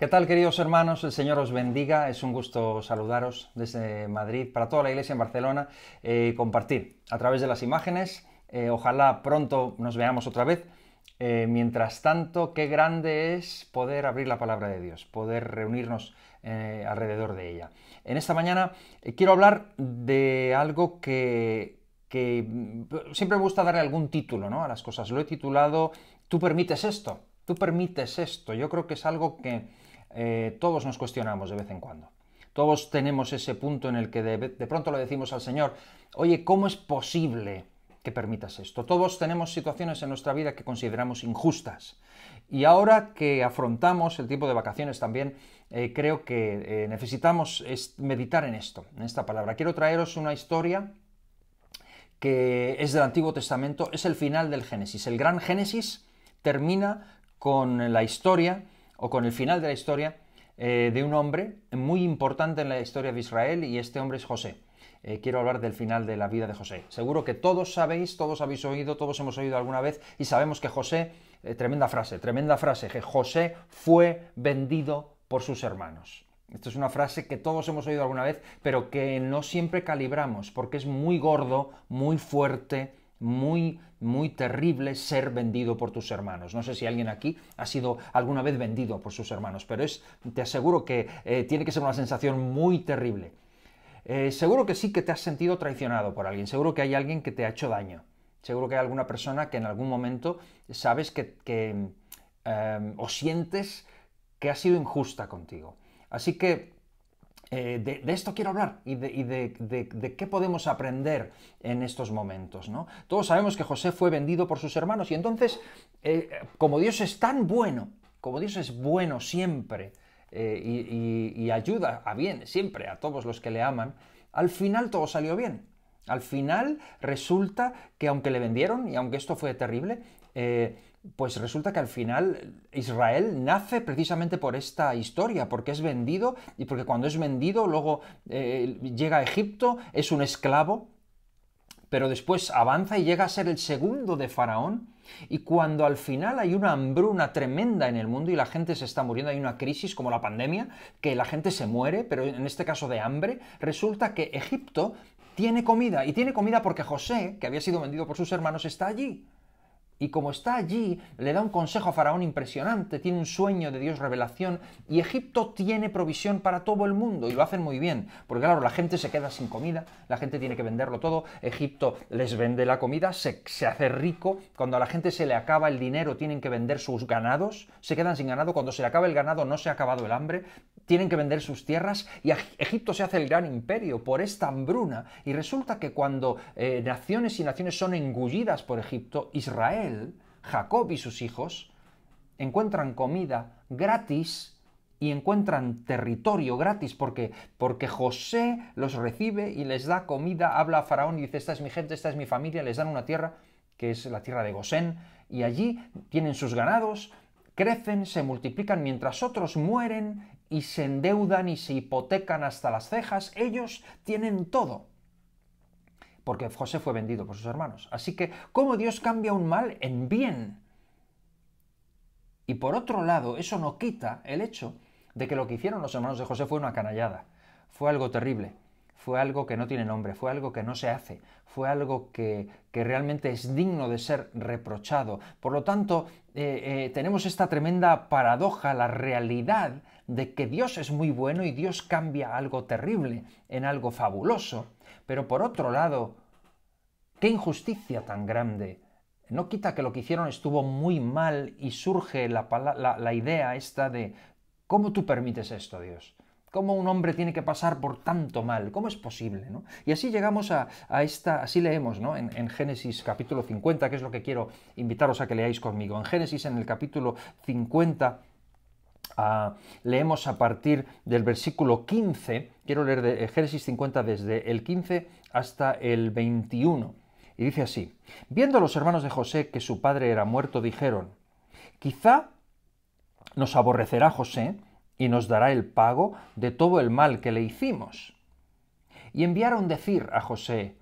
¿Qué tal, queridos hermanos? El Señor os bendiga. Es un gusto saludaros desde Madrid para toda la iglesia en Barcelona eh, compartir a través de las imágenes. Eh, ojalá pronto nos veamos otra vez. Eh, mientras tanto, qué grande es poder abrir la palabra de Dios, poder reunirnos alrededor de ella. En esta mañana quiero hablar de algo que, mm, siempre me gusta darle algún título a las cosas. Lo he titulado Tú permites esto, tú permites esto. Yo creo que es algo que, eh, todos nos cuestionamos de vez en cuando. Todos tenemos ese punto en el que de, pronto le decimos al Señor, oye, ¿cómo es posible que permitas esto? Todos tenemos situaciones en nuestra vida que consideramos injustas. Y ahora que afrontamos el tiempo de vacaciones también, eh, creo que eh, necesitamos meditar en esto, en esta palabra. Quiero traeros una historia que es del Antiguo Testamento, es el final del Génesis. El gran Génesis termina con la historia o con el final de la historia eh, de un hombre muy importante en la historia de Israel y este hombre es José. Eh, quiero hablar del final de la vida de José. Seguro que todos sabéis, todos habéis oído, todos hemos oído alguna vez y sabemos que José, eh, tremenda frase, tremenda frase, que José fue vendido por sus hermanos. Esto es una frase que todos hemos oído alguna vez, pero que no siempre calibramos, porque es muy gordo, muy fuerte, muy, muy terrible ser vendido por tus hermanos. No sé si alguien aquí ha sido alguna vez vendido por sus hermanos, pero es, te aseguro que eh, tiene que ser una sensación muy terrible. Eh, seguro que sí que te has sentido traicionado por alguien, seguro que hay alguien que te ha hecho daño, seguro que hay alguna persona que en algún momento sabes que, em, o sientes que ha sido injusta contigo. Así que eh, de, esto quiero hablar y, de, qué podemos aprender en estos momentos. ¿no? Todos sabemos que José fue vendido por sus hermanos y entonces, eh, como Dios es tan bueno, como Dios es bueno siempre eh, y, y, ayuda a bien siempre a todos los que le aman, al final todo salió bien. Al final resulta que aunque le vendieron y aunque esto fue terrible, pues resulta que al final Israel nace precisamente por esta historia, porque es vendido y porque cuando es vendido luego eh, llega a Egipto, es un esclavo, pero después avanza y llega a ser el segundo de Faraón. Y cuando al final hay una hambruna tremenda en el mundo y la gente se está muriendo, hay una crisis como la pandemia, que la gente se muere, pero en este caso de hambre, resulta que Egipto tiene comida y tiene comida porque José, que había sido vendido por sus hermanos, está allí. Y como está allí, le da un consejo a Faraón impresionante, tiene un sueño de Dios revelación, y Egipto tiene provisión para todo el mundo, y lo hacen muy bien, porque claro, la gente se queda sin comida, la gente tiene que venderlo todo, Egipto les vende la comida, se, se hace rico, cuando a la gente se le acaba el dinero tienen que vender sus ganados, se quedan sin ganado, cuando se le acaba el ganado no se ha acabado el hambre, tienen que vender sus tierras y Egipto se hace el gran imperio por esta hambruna y resulta que cuando eh, naciones y naciones son engullidas por Egipto, Israel, Jacob y sus hijos encuentran comida gratis y encuentran territorio gratis porque, porque José los recibe y les da comida, habla a Faraón y dice, esta es mi gente, esta es mi familia, les dan una tierra que es la tierra de Gosén, y allí tienen sus ganados, crecen, se multiplican mientras otros mueren y se endeudan y se hipotecan hasta las cejas, ellos tienen todo. Porque José fue vendido por sus hermanos. Así que, ¿cómo Dios cambia un mal en bien? Y por otro lado, eso no quita el hecho de que lo que hicieron los hermanos de José fue una canallada, fue algo terrible, fue algo que no tiene nombre, fue algo que no se hace, fue algo que, realmente es digno de ser reprochado. Por lo tanto, eh, eh, tenemos esta tremenda paradoja, la realidad de que Dios es muy bueno y Dios cambia algo terrible en algo fabuloso, pero por otro lado, qué injusticia tan grande. No quita que lo que hicieron estuvo muy mal y surge la, idea esta de, ¿cómo tú permites esto, Dios? ¿Cómo un hombre tiene que pasar por tanto mal? ¿Cómo es posible? Y así llegamos a, esta, así leemos ¿no? en, en, Génesis capítulo 50, que es lo que quiero invitaros a que leáis conmigo. En Génesis, en el capítulo 50, leemos a partir del versículo 15, quiero leer de Génesis 50 desde el 15 hasta el 21, y dice así, viendo los hermanos de José que su padre era muerto, dijeron, quizá nos aborrecerá José y nos dará el pago de todo el mal que le hicimos. Y enviaron decir a José,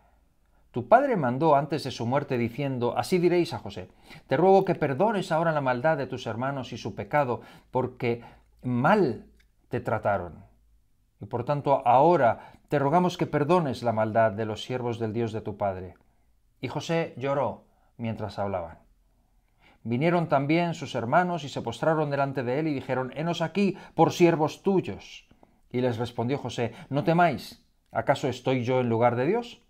tu padre mandó antes de su muerte diciendo, así diréis a José, te ruego que perdones ahora la maldad de tus hermanos y su pecado, porque mal te trataron. Y por tanto ahora te rogamos que perdones la maldad de los siervos del Dios de tu Padre. Y José lloró mientras hablaban. Vinieron también sus hermanos y se postraron delante de él y dijeron, Henos aquí por siervos tuyos. Y les respondió José, No temáis, ¿acaso estoy yo en lugar de Dios?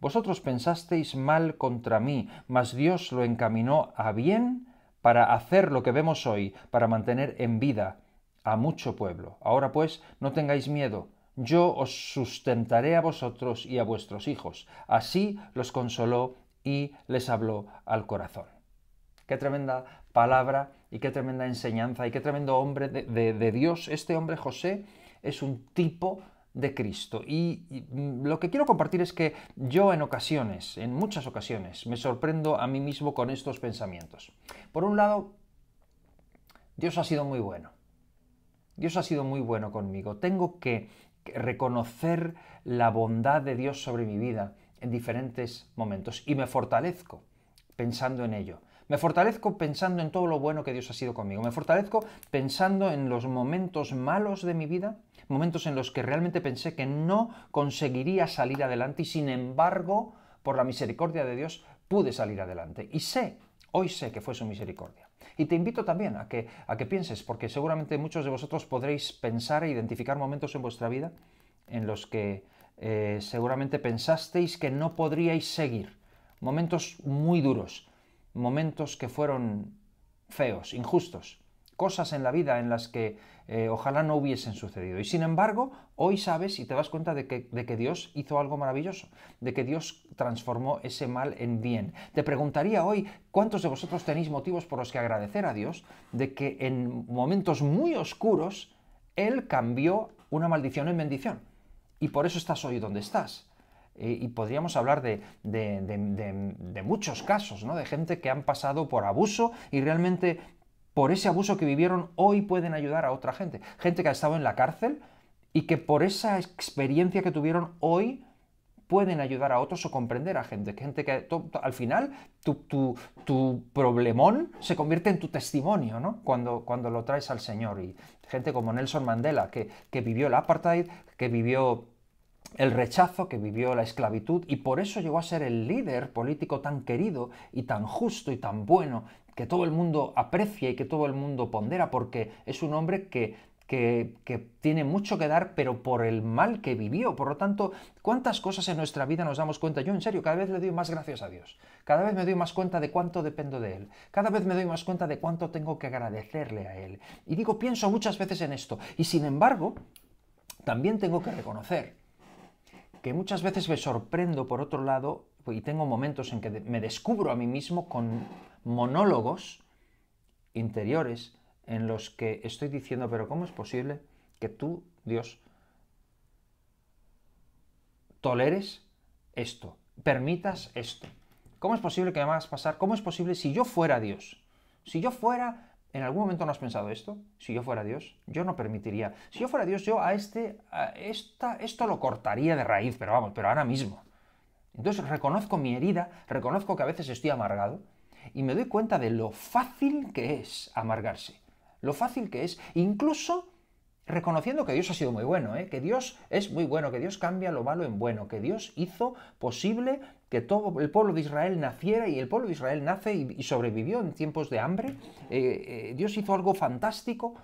Vosotros pensasteis mal contra mí, mas Dios lo encaminó a bien para hacer lo que vemos hoy, para mantener en vida a mucho pueblo. Ahora pues, no tengáis miedo, yo os sustentaré a vosotros y a vuestros hijos. Así los consoló y les habló al corazón. Qué tremenda palabra y qué tremenda enseñanza y qué tremendo hombre de, Dios. Este hombre José es un tipo de Cristo. Y, mm, lo que quiero compartir es que yo en ocasiones, en muchas ocasiones, me sorprendo a mí mismo con estos pensamientos. Por un lado, Dios ha sido muy bueno. Dios ha sido muy bueno conmigo. Tengo que reconocer la bondad de Dios sobre mi vida en diferentes momentos y me fortalezco pensando en ello. Me fortalezco pensando en todo lo bueno que Dios ha sido conmigo. Me fortalezco pensando en los momentos malos de mi vida, momentos en los que realmente pensé que no conseguiría salir adelante y sin embargo, por la misericordia de Dios, pude salir adelante. Y sé, hoy sé que fue su misericordia. Y te invito también a que, a que pienses, porque seguramente muchos de vosotros podréis pensar e identificar momentos en vuestra vida en los que eh, seguramente pensasteis que no podríais seguir. Momentos muy duros, momentos que fueron feos, injustos, cosas en la vida en las que eh, ojalá no hubiesen sucedido. Y sin embargo, hoy sabes y te das cuenta de que, de que Dios hizo algo maravilloso, de que Dios transformó ese mal en bien. Te preguntaría hoy, ¿cuántos de vosotros tenéis motivos por los que agradecer a Dios de que en momentos muy oscuros Él cambió una maldición en bendición? Y por eso estás hoy donde estás. Eh, y podríamos hablar de, muchos casos, ¿no? de gente que han pasado por abuso y realmente por ese abuso que vivieron hoy pueden ayudar a otra gente. Gente que ha estado en la cárcel y que por esa experiencia que tuvieron hoy pueden ayudar a otros o comprender a gente. Gente que al final tu, tu, problemón se convierte en tu testimonio, ¿no? Cuando, cuando lo traes al Señor. Y gente como Nelson Mandela, que, que vivió el apartheid, que vivió el rechazo que vivió la esclavitud y por eso llegó a ser el líder político tan querido y tan justo y tan bueno que todo el mundo aprecia y que todo el mundo pondera porque es un hombre que tiene mucho que dar, pero por el mal que vivió. Por lo tanto, ¿cuántas cosas en nuestra vida nos damos cuenta? Yo en serio, cada vez le doy más gracias a Dios. Cada vez me doy más cuenta de cuánto dependo de Él. Cada vez me doy más cuenta de cuánto tengo que agradecerle a Él. Y digo, pienso muchas veces en esto. Y sin embargo, también tengo que reconocer muchas veces me sorprendo por otro lado pues, y tengo momentos en que me descubro a mí mismo con monólogos interiores en los que estoy diciendo, pero ¿cómo es posible que tú, Dios, toleres esto, permitas esto? ¿Cómo es posible que me hagas pasar? ¿Cómo es posible si yo fuera Dios? Si yo fuera ¿En algún momento no has pensado esto? Si yo fuera Dios, yo no permitiría. Si yo fuera Dios, yo a este, esto lo cortaría de raíz, pero vamos, pero ahora mismo. Entonces reconozco mi herida, reconozco que a veces estoy amargado y me doy cuenta de lo fácil que es amargarse, lo fácil que es, incluso reconociendo que Dios ha sido muy bueno, ¿eh? que Dios es muy bueno, que Dios cambia lo malo en bueno, que Dios hizo posible que todo el pueblo de Israel naciera y el pueblo de Israel nace y, sobrevivió en tiempos de hambre. Eh, eh, Dios hizo algo fantástico.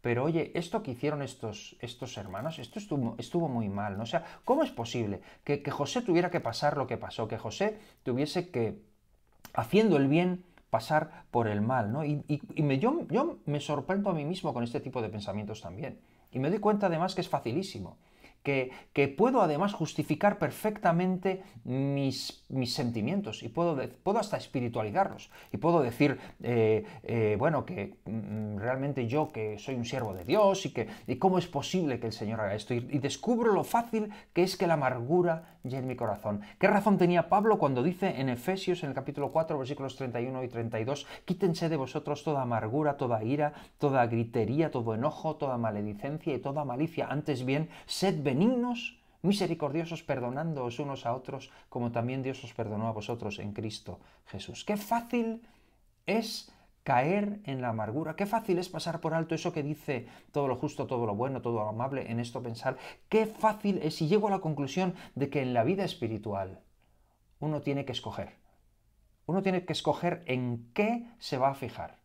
Pero oye, esto que hicieron estos, estos hermanos, esto estuvo, estuvo, muy mal, ¿no? O sea, ¿cómo es posible que, que José tuviera que pasar lo que pasó? Que José tuviese que, haciendo el bien, pasar por el mal. ¿no? Y, yo me sorprendo a mí mismo con este tipo de pensamientos también. Y me doy cuenta además que es facilísimo que, puedo además justificar perfectamente mis, mis sentimientos y puedo, puedo, hasta espiritualizarlos y puedo decir, eh, eh, bueno, que mm, realmente yo que soy un siervo de Dios y que y cómo es posible que el Señor haga esto y, descubro lo fácil que es que la amargura en mi corazón. ¿Qué razón tenía Pablo cuando dice en Efesios en el capítulo 4 versículos 31 y 32, quítense de vosotros toda amargura, toda ira, toda gritería, todo enojo, toda maledicencia y toda malicia, antes bien, sed benignos, misericordiosos, perdonándoos unos a otros, como también Dios os perdonó a vosotros en Cristo Jesús. Qué fácil es caer en la amargura. Qué fácil es pasar por alto eso que dice todo lo justo, todo lo bueno, todo lo amable, en esto pensar. Qué fácil es si llego a la conclusión de que en la vida espiritual uno tiene que escoger. Uno tiene que escoger en qué se va a fijar.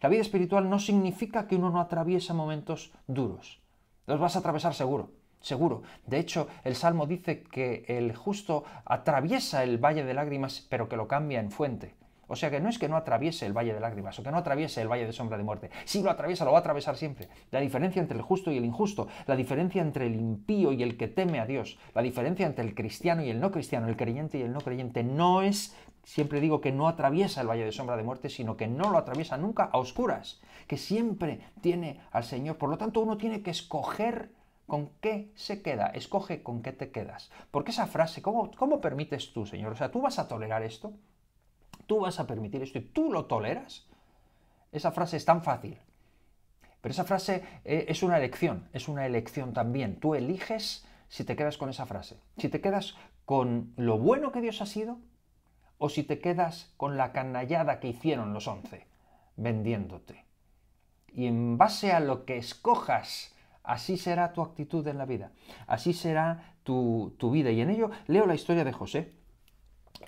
La vida espiritual no significa que uno no atraviesa momentos duros. Los vas a atravesar seguro seguro. De hecho, el Salmo dice que el justo atraviesa el valle de lágrimas, pero que lo cambia en fuente. O sea que no es que no atraviese el valle de lágrimas o que no atraviese el valle de sombra de muerte. Si lo atraviesa, lo va a atravesar siempre. La diferencia entre el justo y el injusto, la diferencia entre el impío y el que teme a Dios, la diferencia entre el cristiano y el no cristiano, el creyente y el no creyente, no es, siempre digo que no atraviesa el valle de sombra de muerte, sino que no lo atraviesa nunca a oscuras, que siempre tiene al Señor. Por lo tanto, uno tiene que escoger ¿Con qué se queda? Escoge con qué te quedas. Porque esa frase, ¿cómo, ¿cómo, permites tú, Señor? O sea, ¿tú vas a tolerar esto? ¿Tú vas a permitir esto y tú lo toleras? Esa frase es tan fácil. Pero esa frase eh, es una elección, es una elección también. Tú eliges si te quedas con esa frase. Si te quedas con lo bueno que Dios ha sido o si te quedas con la canallada que hicieron los once, vendiéndote. Y en base a lo que escojas, Así será tu actitud en la vida, así será tu, vida. Y en ello leo la historia de José,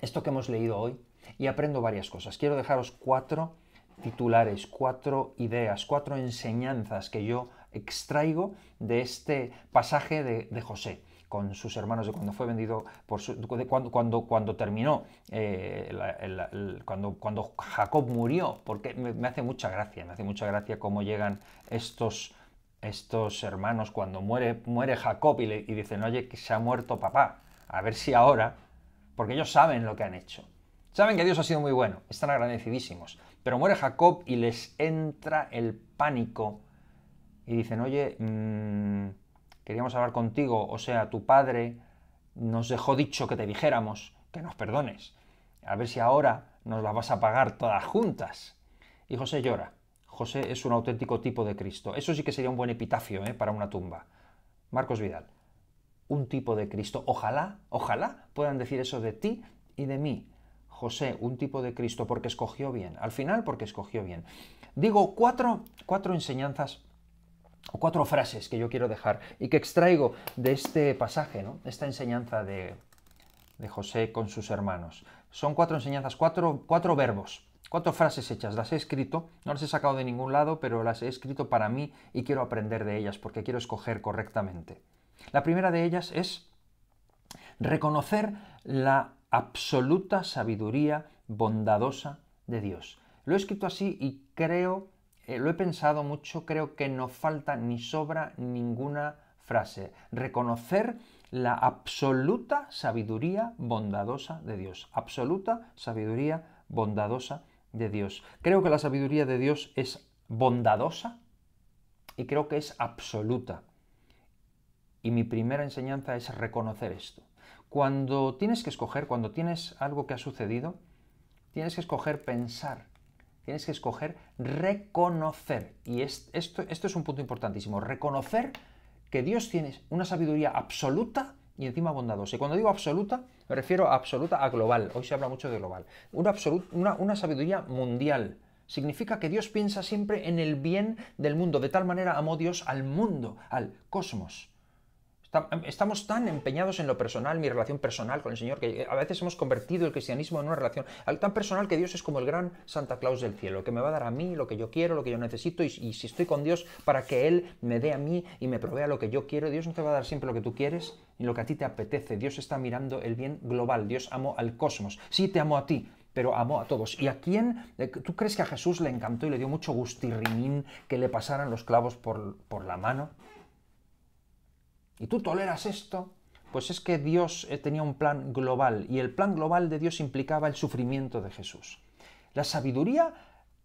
esto que hemos leído hoy, y aprendo varias cosas. Quiero dejaros cuatro titulares, cuatro ideas, cuatro enseñanzas que yo extraigo de este pasaje de, José con sus hermanos de cuando fue vendido por su, cuando, cuando, cuando terminó eh, cuando, cuando Jacob murió porque me, hace mucha gracia me hace mucha gracia cómo llegan estos estos hermanos cuando muere, muere Jacob y, le, dicen, oye, que se ha muerto papá, a ver si ahora, porque ellos saben lo que han hecho. Saben que Dios ha sido muy bueno, están agradecidísimos. Pero muere Jacob y les entra el pánico y dicen, oye, mm, queríamos hablar contigo, o sea, tu padre nos dejó dicho que te dijéramos que nos perdones. A ver si ahora nos las vas a pagar todas juntas. Y José llora. José es un auténtico tipo de Cristo. Eso sí que sería un buen epitafio ¿eh? para una tumba. Marcos Vidal, un tipo de Cristo. Ojalá, ojalá puedan decir eso de ti y de mí. José, un tipo de Cristo, porque escogió bien. Al final, porque escogió bien. Digo cuatro, cuatro enseñanzas o cuatro frases que yo quiero dejar y que extraigo de este pasaje, ¿no? esta enseñanza de, de José con sus hermanos. Son cuatro enseñanzas, cuatro, cuatro verbos cuatro frases hechas, las he escrito, no las he sacado de ningún lado, pero las he escrito para mí y quiero aprender de ellas porque quiero escoger correctamente. La primera de ellas es reconocer la absoluta sabiduría bondadosa de Dios. Lo he escrito así y creo, eh, lo he pensado mucho, creo que no falta ni sobra ninguna frase. Reconocer la absoluta sabiduría bondadosa de Dios. Absoluta sabiduría bondadosa de Dios. Creo que la sabiduría de Dios es bondadosa y creo que es absoluta. Y mi primera enseñanza es reconocer esto. Cuando tienes que escoger, cuando tienes algo que ha sucedido, tienes que escoger pensar, tienes que escoger reconocer. Y esto, esto es un punto importantísimo, reconocer que Dios tiene una sabiduría absoluta y encima bondadosa. Y cuando digo absoluta, me refiero a absoluta, a global. Hoy se habla mucho de global. Una, una, sabiduría mundial. Significa que Dios piensa siempre en el bien del mundo. De tal manera amó Dios al mundo, al cosmos. Em, estamos tan empeñados en lo personal, mi relación personal con el Señor, que eh, a veces hemos convertido el cristianismo en una relación tan personal que Dios es como el gran Santa Claus del cielo, que me va a dar a mí lo que yo quiero, lo que yo necesito, y, si estoy con Dios para que Él me dé a mí y me provea lo que yo quiero, Dios no te va a dar siempre lo que tú quieres y lo que a ti te apetece. Dios está mirando el bien global, Dios amó al cosmos. Sí, te amo a ti, pero amó a todos. ¿Y a quién? Eh, ¿Tú crees que a Jesús le encantó y le dio mucho gustirrimín que le pasaran los clavos por, por la mano? y tú toleras esto, pues es que Dios eh, tenía un plan global y el plan global de Dios implicaba el sufrimiento de Jesús. La sabiduría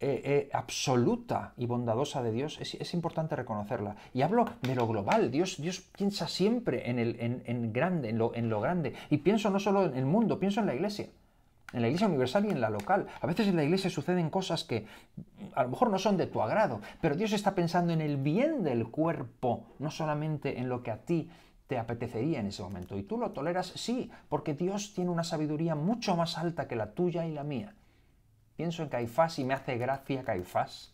eh, eh, absoluta y bondadosa de Dios es, importante reconocerla. Y hablo de lo global. Dios, Dios piensa siempre en, grande, en lo, en lo grande. Y pienso no solo en el mundo, pienso en la iglesia en la iglesia universal y en la local. A veces en la iglesia suceden cosas que mm, a lo mejor no son de tu agrado, pero Dios está pensando en el bien del cuerpo, no solamente en lo que a ti te apetecería en ese momento. Y tú lo toleras, sí, porque Dios tiene una sabiduría mucho más alta que la tuya y la mía. Pienso en Caifás y me hace gracia Caifás.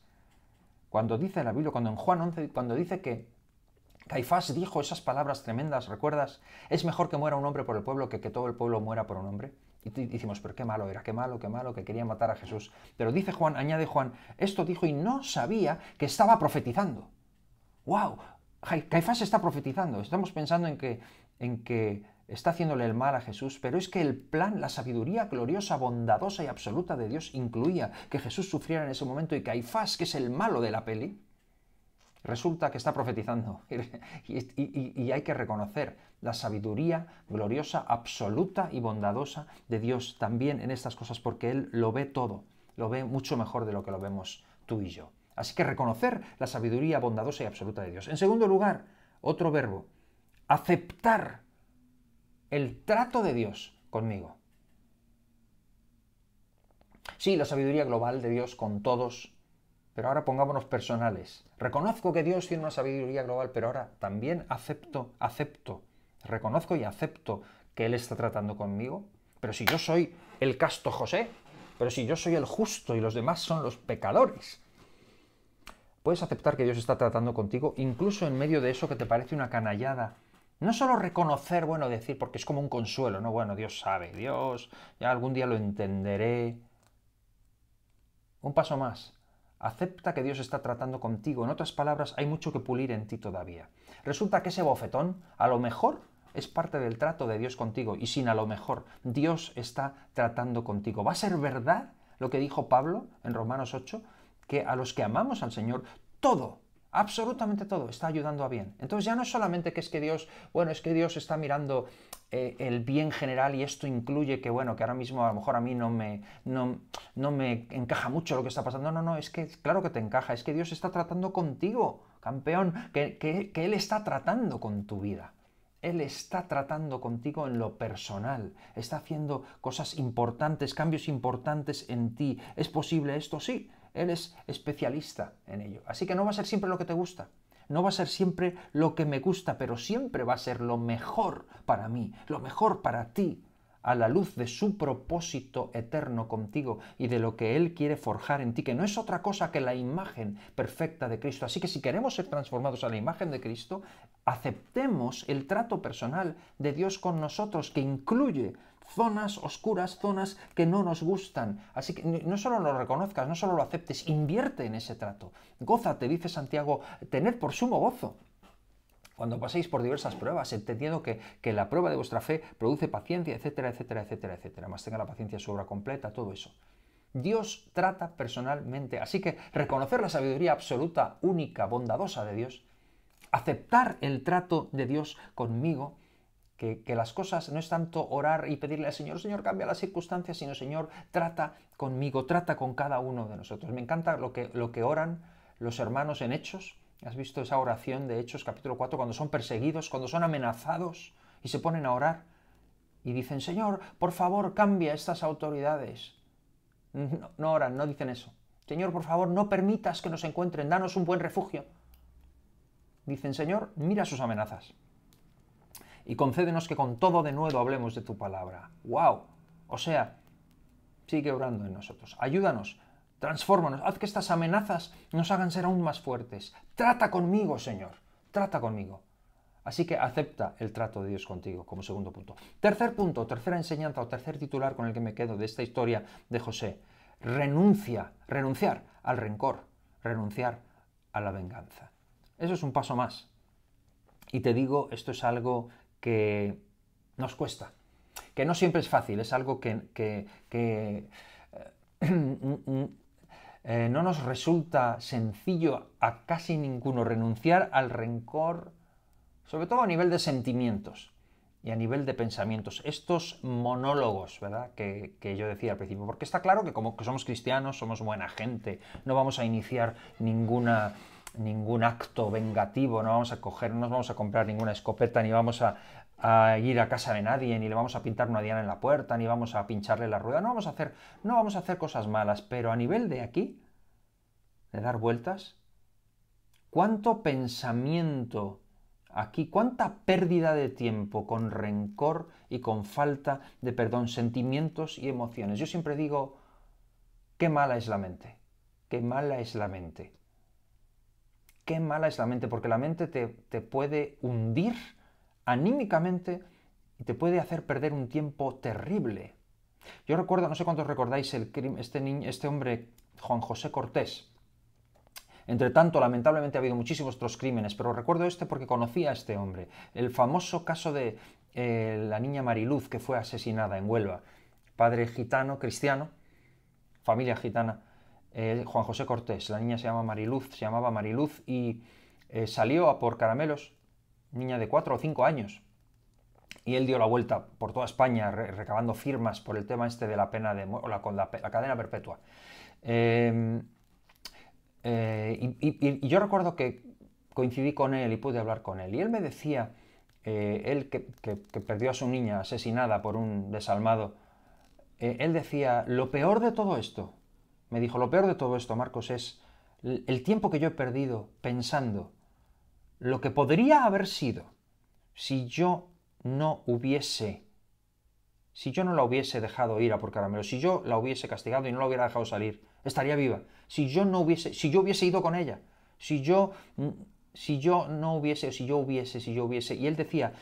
Cuando dice la Biblia, cuando en Juan 11, cuando dice que Caifás dijo esas palabras tremendas, ¿recuerdas? Es mejor que muera un hombre por el pueblo que que todo el pueblo muera por un hombre. Y decimos, pero qué malo era, qué malo, qué malo, que quería matar a Jesús. Pero dice Juan, añade Juan, esto dijo y no sabía que estaba profetizando. ¡Wow! Caifás está profetizando. Estamos pensando en que, en que está haciéndole el mal a Jesús, pero es que el plan, la sabiduría gloriosa, bondadosa y absoluta de Dios incluía que Jesús sufriera en ese momento y Caifás, que es el malo de la peli, Resulta que está profetizando y, hay que reconocer la sabiduría gloriosa, absoluta y bondadosa de Dios también en estas cosas porque Él lo ve todo, lo ve mucho mejor de lo que lo vemos tú y yo. Así que reconocer la sabiduría bondadosa y absoluta de Dios. En segundo lugar, otro verbo, aceptar el trato de Dios conmigo. Sí, la sabiduría global de Dios con todos pero ahora pongámonos personales. Reconozco que Dios tiene una sabiduría global, pero ahora también acepto, acepto, reconozco y acepto que Él está tratando conmigo. Pero si yo soy el casto José, pero si yo soy el justo y los demás son los pecadores, puedes aceptar que Dios está tratando contigo incluso en medio de eso que te parece una canallada. No solo reconocer, bueno, decir, porque es como un consuelo, no, bueno, Dios sabe, Dios, ya algún día lo entenderé. Un paso más, Acepta que Dios está tratando contigo. En otras palabras, hay mucho que pulir en ti todavía. Resulta que ese bofetón a lo mejor es parte del trato de Dios contigo y sin a lo mejor Dios está tratando contigo. ¿Va a ser verdad lo que dijo Pablo en Romanos 8? Que a los que amamos al Señor, todo absolutamente todo está ayudando a bien. Entonces ya no es solamente que es que Dios, bueno, es que Dios está mirando eh, el bien general y esto incluye que, bueno, que ahora mismo a lo mejor a mí no me, no, me encaja mucho lo que está pasando. No, no, no, es que claro que te encaja, es que Dios está tratando contigo, campeón, que Él está tratando con tu vida. Él está tratando contigo en lo personal, está haciendo cosas importantes, cambios importantes en ti. ¿Es posible esto? Sí, Él es especialista en ello. Así que no va a ser siempre lo que te gusta, no va a ser siempre lo que me gusta, pero siempre va a ser lo mejor para mí, lo mejor para ti, a la luz de su propósito eterno contigo y de lo que Él quiere forjar en ti, que no es otra cosa que la imagen perfecta de Cristo. Así que si queremos ser transformados a la imagen de Cristo, aceptemos el trato personal de Dios con nosotros, que incluye zonas oscuras, zonas que no nos gustan. Así que no solo lo reconozcas, no solo lo aceptes, invierte en ese trato. goza te dice Santiago, tened por sumo gozo. Cuando paséis por diversas pruebas, entendiendo que, que la prueba de vuestra fe produce paciencia, etcétera, etcétera, etcétera, etcétera. Más tenga la paciencia su obra completa, todo eso. Dios trata personalmente. Así que reconocer la sabiduría absoluta, única, bondadosa de Dios, aceptar el trato de Dios conmigo, que, las cosas no es tanto orar y pedirle al Señor, Señor, cambia las circunstancias, sino Señor, trata conmigo, trata con cada uno de nosotros. Me encanta lo que, lo que oran los hermanos en Hechos. ¿Has visto esa oración de Hechos capítulo 4 cuando son perseguidos, cuando son amenazados y se ponen a orar? Y dicen, Señor, por favor, cambia estas autoridades. no oran, no dicen eso. Señor, por favor, no permitas que nos encuentren, danos un buen refugio. Dicen, Señor, mira sus amenazas y concédenos que con todo de nuevo hablemos de tu palabra. ¡Wow! O sea, sigue orando en nosotros. Ayúdanos, transfórmanos, haz que estas amenazas nos hagan ser aún más fuertes. Trata conmigo, Señor. Trata conmigo. Así que acepta el trato de Dios contigo como segundo punto. Tercer punto, tercera enseñanza o tercer titular con el que me quedo de esta historia de José. Renuncia, renunciar al rencor, renunciar a la venganza. Eso es un paso más. Y te digo, esto es algo que nos cuesta, que no siempre es fácil, es algo que, eh, eh, no nos resulta sencillo a casi ninguno renunciar al rencor, sobre todo a nivel de sentimientos y a nivel de pensamientos. Estos monólogos, ¿verdad? Que, yo decía al principio, porque está claro que como somos cristianos, somos buena gente, no vamos a iniciar ninguna ningún acto vengativo, no vamos a no nos vamos a comprar ninguna escopeta, ni vamos a, a ir a casa de nadie, ni le vamos a pintar una diana en la puerta, ni vamos a pincharle la rueda, no vamos a hacer, no vamos a hacer cosas malas, pero a nivel de aquí, de dar vueltas, cuánto pensamiento aquí, cuánta pérdida de tiempo con rencor y con falta de perdón, sentimientos y emociones. Yo siempre digo, qué mala es la mente, qué mala es la mente. Qué mala es la mente, porque la mente te puede hundir anímicamente y te puede hacer perder un tiempo terrible. Yo recuerdo, no sé cuántos recordáis el crimen, este, este hombre, Juan José Cortés. Entre tanto, lamentablemente ha habido muchísimos otros crímenes, pero recuerdo este porque conocía a este hombre. El famoso caso de eh, la niña Mariluz que fue asesinada en Huelva. Padre gitano, cristiano, familia gitana. Eh, Juan José Cortés, la niña se llama Mariluz, se llamaba Mariluz y eh, salió a por caramelos niña de 4 o 5 años. Y él dio la vuelta por toda España recabando firmas por el tema este de la pena de o la, cadena perpetua. Em, eh, y, yo recuerdo que coincidí con él y pude hablar con él. Y él me decía, eh, él que, perdió a su niña asesinada por un desalmado, eh, él decía, lo peor de todo esto, me dijo, lo peor de todo esto, Marcos, es el tiempo que yo he perdido pensando lo que podría haber sido si yo no hubiese, si yo no la hubiese dejado ir a por caramelo, si yo la hubiese castigado y no la hubiera dejado salir, estaría viva. Si yo no hubiese, si yo hubiese ido con ella, si yo, mm, si yo no hubiese, si yo hubiese, si yo hubiese. Y él decía,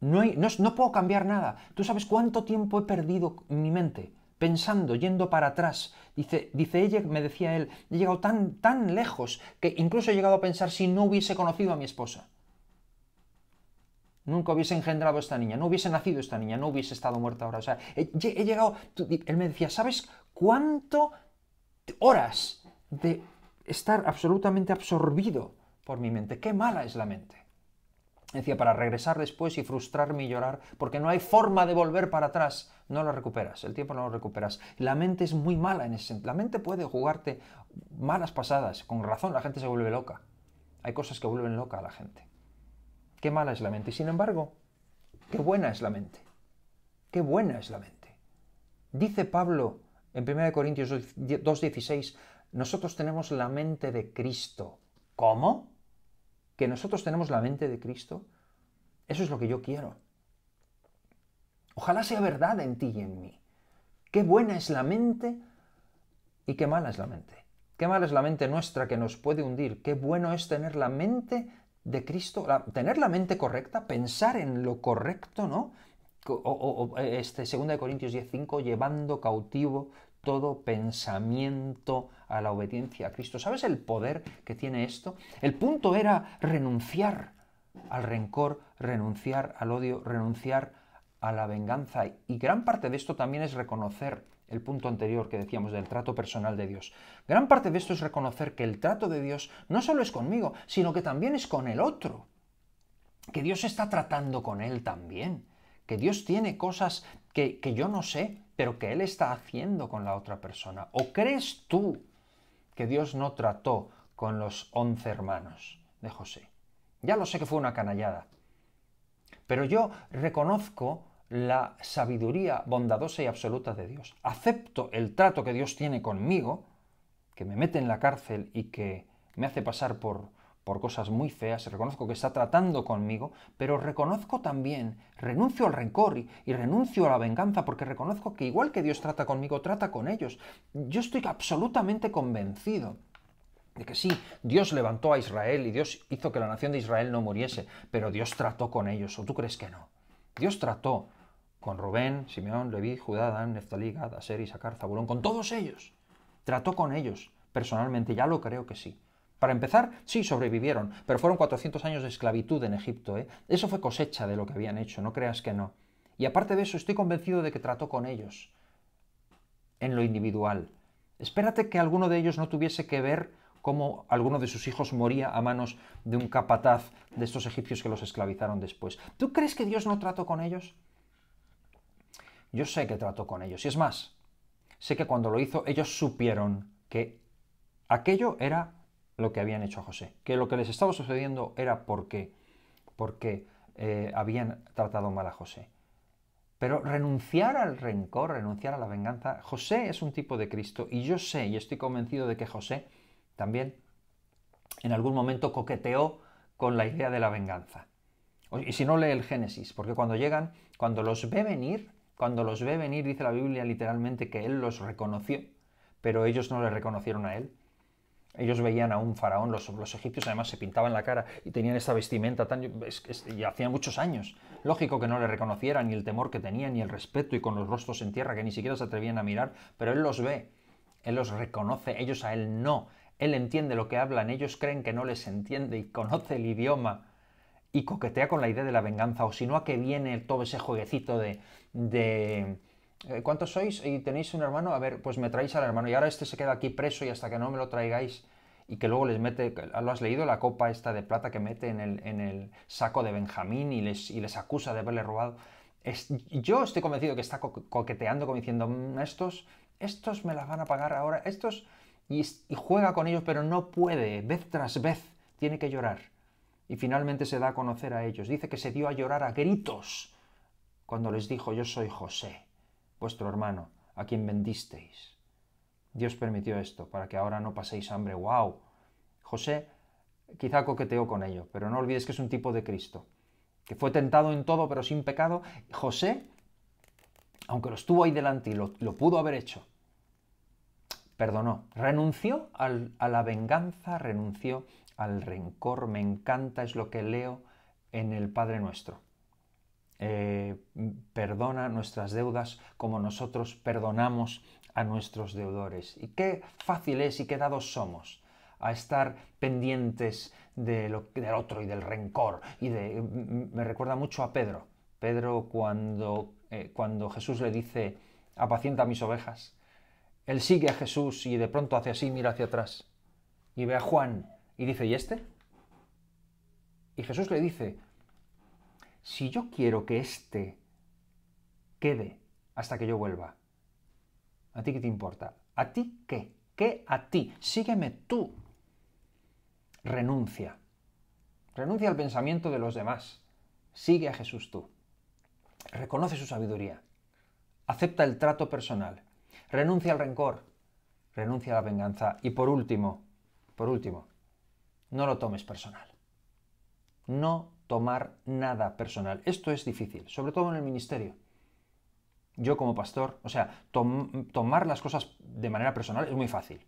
no, no, puedo cambiar nada. Tú sabes cuánto tiempo he perdido mi mente pensando, yendo para atrás. Dice, dice ella, me decía él, he llegado tan, tan lejos que incluso he llegado a pensar si no hubiese conocido a mi esposa. Nunca hubiese engendrado esta niña, no hubiese nacido esta niña, no hubiese estado muerta ahora. O sea, he, llegado. él me decía, ¿sabes cuánto horas de estar absolutamente absorbido por mi mente? Qué mala es la mente. Decía, para regresar después y frustrarme y llorar, porque no hay forma de volver para atrás. No lo recuperas, el tiempo no lo recuperas. La mente es muy mala en ese sentido. La mente puede jugarte malas pasadas. Con razón, la gente se vuelve loca. Hay cosas que vuelven loca a la gente. Qué mala es la mente. Y sin embargo, qué buena es la mente. Qué buena es la mente. Dice Pablo en 1 Corintios 2.16, nosotros tenemos la mente de Cristo. ¿Cómo? que nosotros tenemos la mente de Cristo, eso es lo que yo quiero. Ojalá sea verdad en ti y en mí. Qué buena es la mente y qué mala es la mente. Qué mala es la mente nuestra que nos puede hundir. Qué bueno es tener la mente de Cristo, tener la mente correcta, pensar en lo correcto, ¿no? O, 2 este, Corintios 10.5, llevando cautivo todo pensamiento a la obediencia a Cristo. ¿Sabes el poder que tiene esto? El punto era renunciar al rencor, renunciar al odio, renunciar a la venganza. Y gran parte de esto también es reconocer el punto anterior que decíamos del trato personal de Dios. Gran parte de esto es reconocer que el trato de Dios no solo es conmigo, sino que también es con el otro. Que Dios está tratando con él también. Que Dios tiene cosas que, que yo no sé, pero ¿qué él está haciendo con la otra persona. ¿O crees tú que Dios no trató con los once hermanos de José? Ya lo sé que fue una canallada, pero yo reconozco la sabiduría bondadosa y absoluta de Dios. Acepto el trato que Dios tiene conmigo, que me mete en la cárcel y que me hace pasar por por cosas muy feas, reconozco que está tratando conmigo, pero reconozco también, renuncio al rencor y, renuncio a la venganza, porque reconozco que igual que Dios trata conmigo, trata con ellos. Yo estoy absolutamente convencido de que sí, Dios levantó a Israel y Dios hizo que la nación de Israel no muriese, pero Dios trató con ellos, ¿o tú crees que no? Dios trató con Rubén, Simeón, Leví, Judá, Dan, Neftalí, Gad, Aser, Isaacar, Zabulón, con todos ellos. Trató con ellos, personalmente, ya lo creo que sí. Para empezar, sí, sobrevivieron, pero fueron 400 años de esclavitud en Egipto. ¿eh? Eso fue cosecha de lo que habían hecho, no creas que no. Y aparte de eso, estoy convencido de que trató con ellos, en lo individual. Espérate que alguno de ellos no tuviese que ver cómo alguno de sus hijos moría a manos de un capataz de estos egipcios que los esclavizaron después. ¿Tú crees que Dios no trató con ellos? Yo sé que trató con ellos. Y es más, sé que cuando lo hizo ellos supieron que aquello era lo que habían hecho a José, que lo que les estaba sucediendo era porque, porque eh, habían tratado mal a José. Pero renunciar al rencor, renunciar a la venganza, José es un tipo de Cristo y yo sé y estoy convencido de que José también en algún momento coqueteó con la idea de la venganza. Y si no lee el Génesis, porque cuando llegan, cuando los ve venir, cuando los ve venir, dice la Biblia literalmente que él los reconoció, pero ellos no le reconocieron a él. Ellos veían a un faraón, los, egipcios además se pintaban la cara y tenían esa vestimenta tan, y hacían muchos años. Lógico que no le reconocieran ni el temor que tenían, ni el respeto y con los rostros en tierra que ni siquiera se atrevían a mirar, pero él los ve, él los reconoce, ellos a él no. Él entiende lo que hablan, ellos creen que no les entiende y conoce el idioma y coquetea con la idea de la venganza, o si no, a qué viene todo ese jueguecito de eh, ¿Cuántos sois? Y tenéis un hermano, a ver, pues me traéis al hermano. Y ahora este se queda aquí preso y hasta que no me lo traigáis y que luego les mete, ¿ah, lo has leído, la copa esta de plata que mete en el, en el saco de Benjamín y les, y les acusa de haberle robado. yo estoy convencido que está coqueteando, como diciendo, mm, estos, estos me las van a pagar ahora, estos, y, juega con ellos, pero no puede, vez tras vez, tiene que llorar. Y finalmente se da a conocer a ellos. Dice que se dio a llorar a gritos cuando les dijo, yo soy José vuestro hermano, a quien vendisteis. Dios permitió esto para que ahora no paséis hambre. ¡Wow! José quizá coqueteó con ello, pero no olvides que es un tipo de Cristo, que fue tentado en todo pero sin pecado. José, aunque lo estuvo ahí delante y lo, pudo haber hecho, perdonó, renunció a la venganza, renunció al rencor. Me encanta, es lo que leo en el Padre Nuestro. Eh, perdona nuestras deudas como nosotros perdonamos a nuestros deudores. Y qué fácil es y qué dados somos a estar pendientes del otro y del rencor. Y me recuerda mucho a Pedro. Pedro cuando, eh, cuando Jesús le dice, apacienta mis ovejas, él sigue a Jesús y de pronto hacia así, mira hacia atrás. Y ve a Juan y dice, ¿y este? Y Jesús le dice, si yo quiero que este quede hasta que yo vuelva, ¿a ti qué te importa? ¿A ti qué? ¿Qué a ti? Sígueme tú. Renuncia. Renuncia al pensamiento de los demás. Sigue a Jesús tú. Reconoce su sabiduría. Acepta el trato personal. Renuncia al rencor. Renuncia a la venganza. Y por último, por último, no lo tomes personal. No tomar nada personal. Esto es difícil, sobre todo en el ministerio. Yo como pastor, o sea, tomar las cosas de manera personal es muy fácil.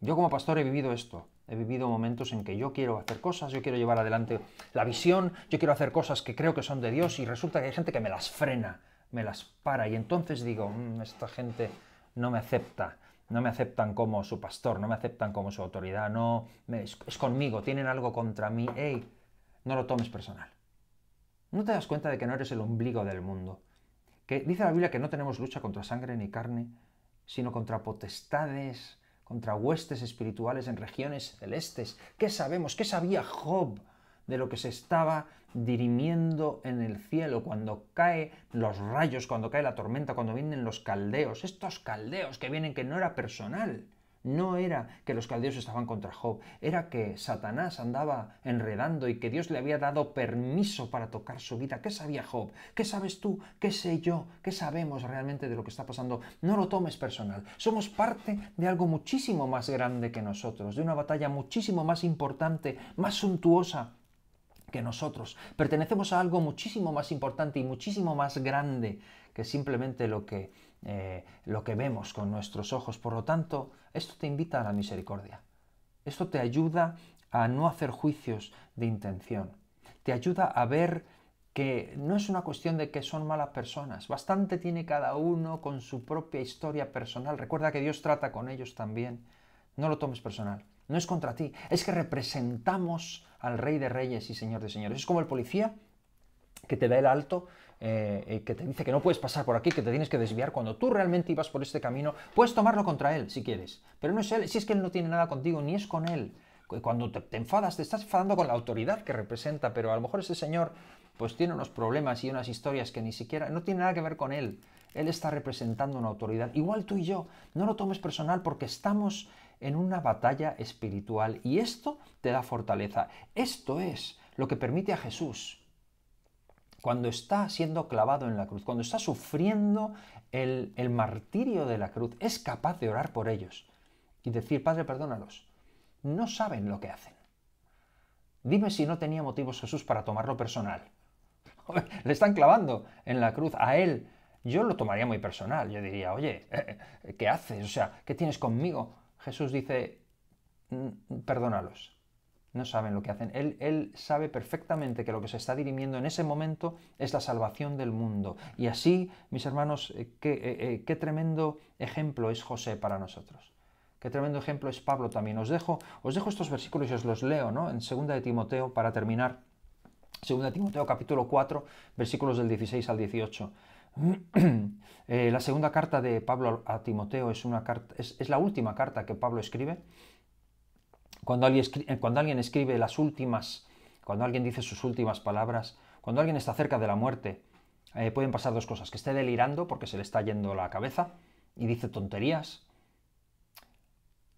Yo como pastor he vivido esto. He vivido momentos en que yo quiero hacer cosas, yo quiero llevar adelante la visión, yo quiero hacer cosas que creo que son de Dios y resulta que hay gente que me las frena, me las para y entonces digo, mm, esta gente no me acepta, no me aceptan como su pastor, no me aceptan como su autoridad, no es, conmigo, tienen algo contra mí. Hey, no lo tomes personal. ¿No te das cuenta de que no eres el ombligo del mundo? Que dice la Biblia que no tenemos lucha contra sangre ni carne, sino contra potestades, contra huestes espirituales en regiones celestes. ¿Qué sabemos? ¿Qué sabía Job de lo que se estaba dirimiendo en el cielo cuando caen los rayos, cuando cae la tormenta, cuando vienen los caldeos? Estos caldeos que vienen que no era personal, no era que los caldeos estaban contra Job, era que Satanás andaba enredando y que Dios le había dado permiso para tocar su vida. ¿Qué sabía Job? ¿Qué sabes tú? ¿Qué sé yo? ¿Qué sabemos realmente de lo que está pasando? No lo tomes personal. Somos parte de algo muchísimo más grande que nosotros, de una batalla muchísimo más importante, más suntuosa que nosotros. Pertenecemos a algo muchísimo más importante y muchísimo más grande que simplemente lo que eh, lo que vemos con nuestros ojos. Por lo tanto, esto te invita a la misericordia. Esto te ayuda a no hacer juicios de intención. Te ayuda a ver que no es una cuestión de que son malas personas. Bastante tiene cada uno con su propia historia personal. Recuerda que Dios trata con ellos también. No lo tomes personal. No es contra ti. Es que representamos al Rey de Reyes y Señor de Señores. Es como el policía que te da el alto eh, eh, que te dice que no puedes pasar por aquí, que te tienes que desviar, cuando tú realmente ibas por este camino, puedes tomarlo contra él si quieres. Pero no es él, si es que él no tiene nada contigo, ni es con él. Cuando te, te enfadas, te estás enfadando con la autoridad que representa, pero a lo mejor ese señor pues tiene unos problemas y unas historias que ni siquiera, no tiene nada que ver con él. Él está representando una autoridad. Igual tú y yo, no lo tomes personal porque estamos en una batalla espiritual y esto te da fortaleza. Esto es lo que permite a Jesús cuando está siendo clavado en la cruz, cuando está sufriendo el, martirio de la cruz, es capaz de orar por ellos y decir, Padre, perdónalos. No saben lo que hacen. Dime si no tenía motivos Jesús para tomarlo personal. Le están clavando en la cruz a él. Yo lo tomaría muy personal. Yo diría, oye, eh, eh, ¿qué haces? O sea, ¿qué tienes conmigo? Jesús dice, perdónalos. No saben lo que hacen. Él, sabe perfectamente que lo que se está dirimiendo en ese momento es la salvación del mundo. Y así, mis hermanos, eh, eh, eh, qué, tremendo ejemplo es José para nosotros. Qué tremendo ejemplo es Pablo también. Os dejo, os dejo estos versículos y os los leo, ¿no? En 2 de Timoteo, para terminar. 2 Timoteo capítulo 4, versículos del 16 al 18. la segunda carta de Pablo a Timoteo es, una carta, es la última carta que Pablo escribe cuando alguien, escribe, eh, cuando alguien escribe las últimas, cuando alguien dice sus últimas palabras, cuando alguien está cerca de la muerte, eh, pueden pasar dos cosas, que esté delirando porque se le está yendo la cabeza y dice tonterías,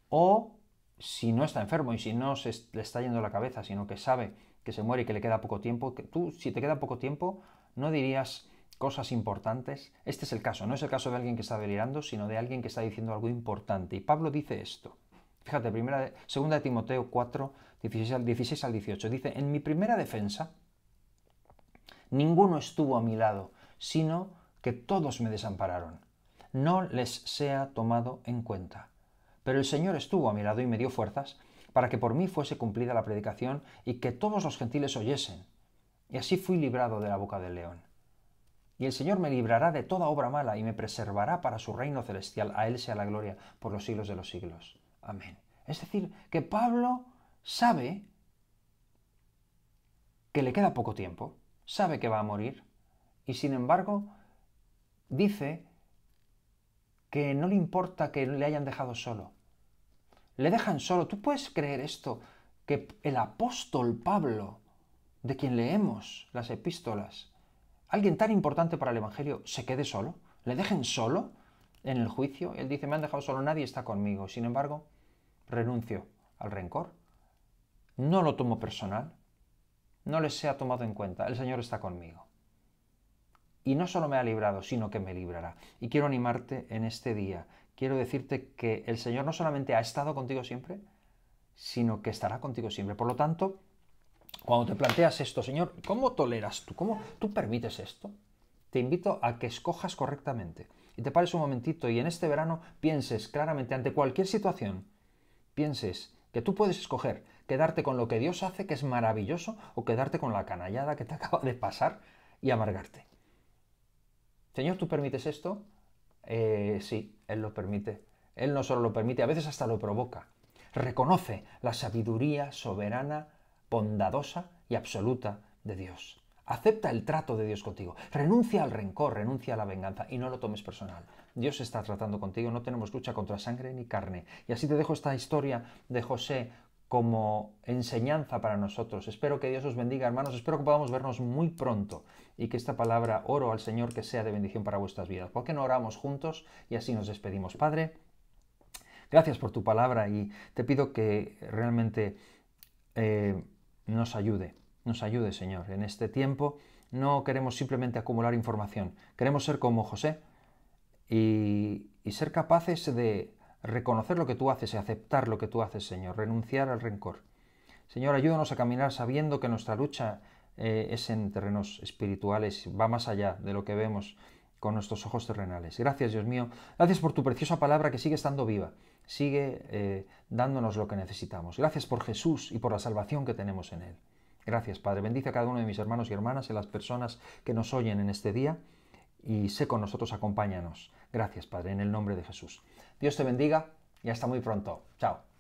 o si no está enfermo y si no se le está yendo la cabeza, sino que sabe que se muere y que le queda poco tiempo, tú si te queda poco tiempo no dirías cosas importantes. Este es el caso, no es el caso de alguien que está delirando, sino de alguien que está diciendo algo importante. Y Pablo dice esto. Fíjate, primera, segunda de Timoteo 4, 16 al 18. Dice, en mi primera defensa, ninguno estuvo a mi lado, sino que todos me desampararon. No les sea tomado en cuenta. Pero el Señor estuvo a mi lado y me dio fuerzas para que por mí fuese cumplida la predicación y que todos los gentiles oyesen. Y así fui librado de la boca del león. Y el Señor me librará de toda obra mala y me preservará para su reino celestial. A Él sea la gloria por los siglos de los siglos. Amén. Es decir, que Pablo sabe que le queda poco tiempo, sabe que va a morir, y sin embargo dice que no le importa que le hayan dejado solo. Le dejan solo. ¿Tú puedes creer esto? Que el apóstol Pablo, de quien leemos las epístolas, alguien tan importante para el Evangelio, se quede solo, le dejen solo en el juicio. Él dice, me han dejado solo, nadie está conmigo. Sin embargo, renuncio al rencor, no lo tomo personal, no les sea tomado en cuenta, el Señor está conmigo. Y no solo me ha librado, sino que me librará. Y quiero animarte en este día, quiero decirte que el Señor no solamente ha estado contigo siempre, sino que estará contigo siempre. Por lo tanto, cuando te planteas esto, Señor, ¿cómo toleras tú? ¿Cómo tú permites esto? Te invito a que escojas correctamente y te pares un momentito y en este verano pienses claramente ante cualquier situación pienses que tú puedes escoger quedarte con lo que Dios hace, que es maravilloso, o quedarte con la canallada que te acaba de pasar y amargarte. Señor, ¿tú permites esto? Eh, sí, Él lo permite. Él no solo lo permite, a veces hasta lo provoca. Reconoce la sabiduría soberana, bondadosa y absoluta de Dios. Acepta el trato de Dios contigo. Renuncia al rencor, renuncia a la venganza y no lo tomes personal. Dios está tratando contigo, no tenemos lucha contra sangre ni carne. Y así te dejo esta historia de José como enseñanza para nosotros. Espero que Dios os bendiga, hermanos. Espero que podamos vernos muy pronto y que esta palabra oro al Señor que sea de bendición para vuestras vidas. ¿Por qué no oramos juntos y así nos despedimos? Padre, gracias por tu palabra y te pido que realmente eh, nos ayude, nos ayude, Señor. En este tiempo no queremos simplemente acumular información, queremos ser como José y, ser capaces de reconocer lo que tú haces y aceptar lo que tú haces, Señor, renunciar al rencor. Señor, ayúdanos a caminar sabiendo que nuestra lucha eh, es en terrenos espirituales, va más allá de lo que vemos con nuestros ojos terrenales. Gracias, Dios mío. Gracias por tu preciosa palabra que sigue estando viva, sigue eh, dándonos lo que necesitamos. Gracias por Jesús y por la salvación que tenemos en Él. Gracias, Padre. Bendice a cada uno de mis hermanos y hermanas y a las personas que nos oyen en este día y sé con nosotros, acompáñanos Gracias, Padre, en el nombre de Jesús. Dios te bendiga y hasta muy pronto. Chao.